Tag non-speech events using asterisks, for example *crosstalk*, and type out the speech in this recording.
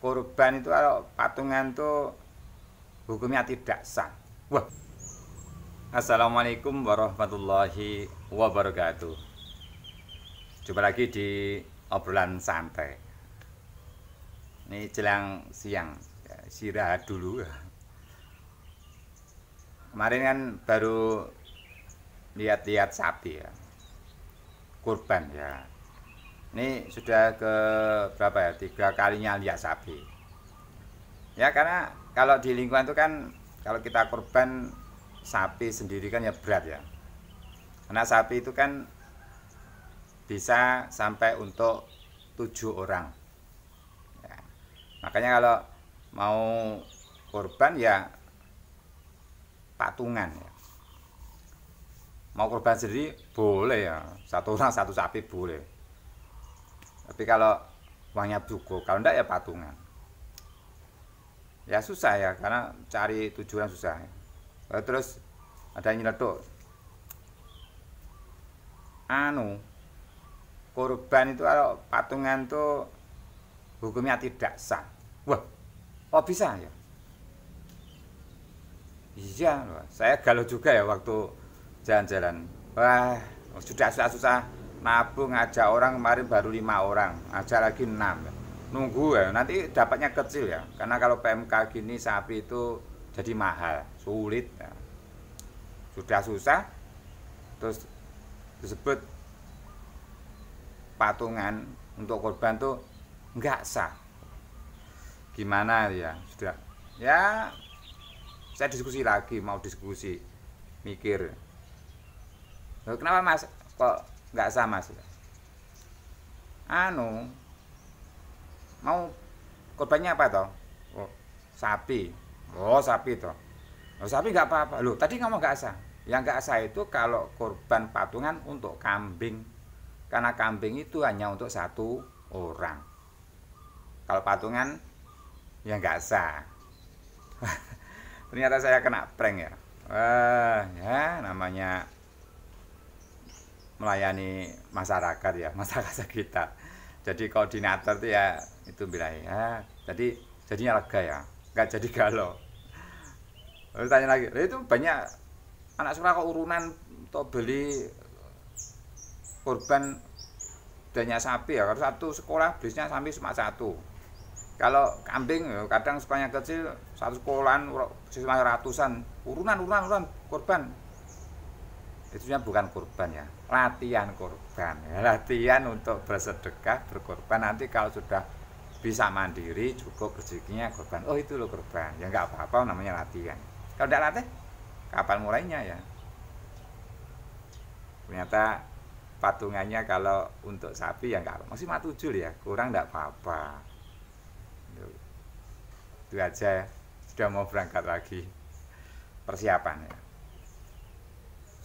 korban itu kalau patungan itu hukumnya tidak sah. Wah. Assalamualaikum warahmatullahi wabarakatuh. Coba lagi di obrolan santai. Ini jelang siang, ya, istirahat dulu. Kemarin kan baru lihat-lihat sapi ya, kurban ya, ini sudah ke berapa ya? Tiga kalinya lihat sapi. Ya karena kalau di lingkungan itu kan kalau kita korban sapi sendiri kan ya berat ya. Karena sapi itu kan bisa sampai untuk tujuh orang. Ya. Makanya kalau mau korban ya patungan ya. Mau korban sendiri boleh ya, satu orang satu sapi boleh tapi kalau uangnya cukup kalau enggak ya patungan ya susah ya karena cari tujuan susah terus ada yang nyeletuk anu korban itu kalau patungan tuh hukumnya tidak sah wah oh bisa ya iya saya galau juga ya waktu jalan-jalan wah sudah susah susah nabung aja orang kemarin baru lima orang aja lagi enam nunggu ya nanti dapatnya kecil ya karena kalau PMK gini sapi itu jadi mahal sulit ya. sudah susah terus disebut patungan untuk korban tuh nggak sah gimana ya sudah ya saya diskusi lagi mau diskusi mikir kenapa mas kok nggak sama sih anu mau korbannya apa toh oh, sapi oh sapi toh oh, sapi nggak apa-apa loh tadi ngomong nggak sah yang nggak sah itu kalau korban patungan untuk kambing karena kambing itu hanya untuk satu orang kalau patungan ya nggak sah *laughs* ternyata saya kena prank ya wah ya namanya melayani masyarakat ya *laughs* masyarakat sekitar jadi koordinator itu ya itu bilang ya jadi jadinya lega ya nggak jadi galau lalu tanya lagi itu banyak anak sekolah kok urunan atau beli korban danya sapi ya kalau satu sekolah bisnya sampai cuma satu kalau kambing ya, kadang sekolahnya kecil satu sekolahan siswa ratusan urunan urunan urunan korban itu bukan kurban ya latihan kurban ya, *laughs* latihan untuk bersedekah berkorban nanti kalau sudah bisa mandiri cukup rezekinya kurban oh itu loh kurban ya nggak apa-apa namanya latihan kalau tidak latih kapan mulainya ya ternyata patungannya kalau untuk sapi ya nggak masih matujul ya kurang nggak apa-apa itu aja ya. sudah mau berangkat lagi persiapannya